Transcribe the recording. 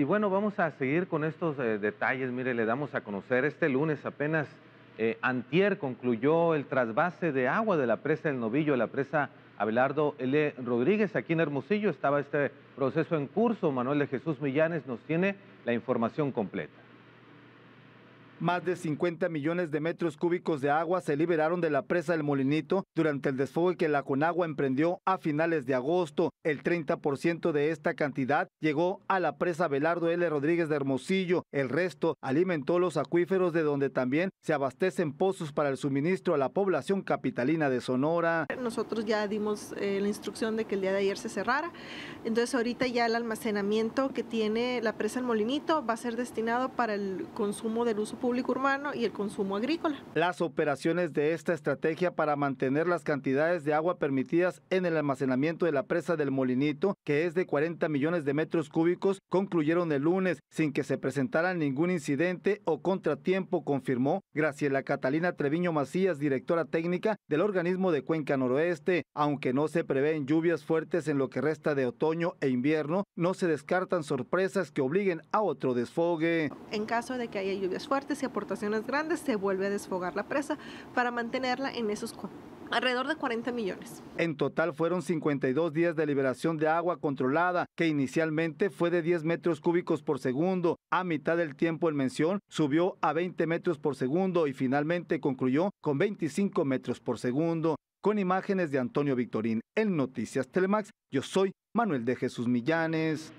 Y bueno, vamos a seguir con estos eh, detalles. Mire, le damos a conocer este lunes apenas eh, Antier concluyó el trasvase de agua de la presa del Novillo, la presa Abelardo L. Rodríguez. Aquí en Hermosillo estaba este proceso en curso. Manuel de Jesús Millanes nos tiene la información completa. Más de 50 millones de metros cúbicos de agua se liberaron de la presa del Molinito durante el desfogue que la Conagua emprendió a finales de agosto. El 30% de esta cantidad llegó a la presa Belardo L. Rodríguez de Hermosillo. El resto alimentó los acuíferos de donde también se abastecen pozos para el suministro a la población capitalina de Sonora. Nosotros ya dimos eh, la instrucción de que el día de ayer se cerrara. Entonces ahorita ya el almacenamiento que tiene la presa El Molinito va a ser destinado para el consumo del uso público público urbano y el consumo agrícola. Las operaciones de esta estrategia para mantener las cantidades de agua permitidas en el almacenamiento de la presa del Molinito, que es de 40 millones de metros cúbicos, concluyeron el lunes sin que se presentara ningún incidente o contratiempo, confirmó Graciela Catalina Treviño Macías, directora técnica del organismo de Cuenca Noroeste. Aunque no se prevén lluvias fuertes en lo que resta de otoño e invierno, no se descartan sorpresas que obliguen a otro desfogue. En caso de que haya lluvias fuertes, y aportaciones grandes, se vuelve a desfogar la presa para mantenerla en esos alrededor de 40 millones. En total fueron 52 días de liberación de agua controlada, que inicialmente fue de 10 metros cúbicos por segundo. A mitad del tiempo en mención subió a 20 metros por segundo y finalmente concluyó con 25 metros por segundo. Con imágenes de Antonio Victorín en Noticias Telemax, yo soy Manuel de Jesús Millanes.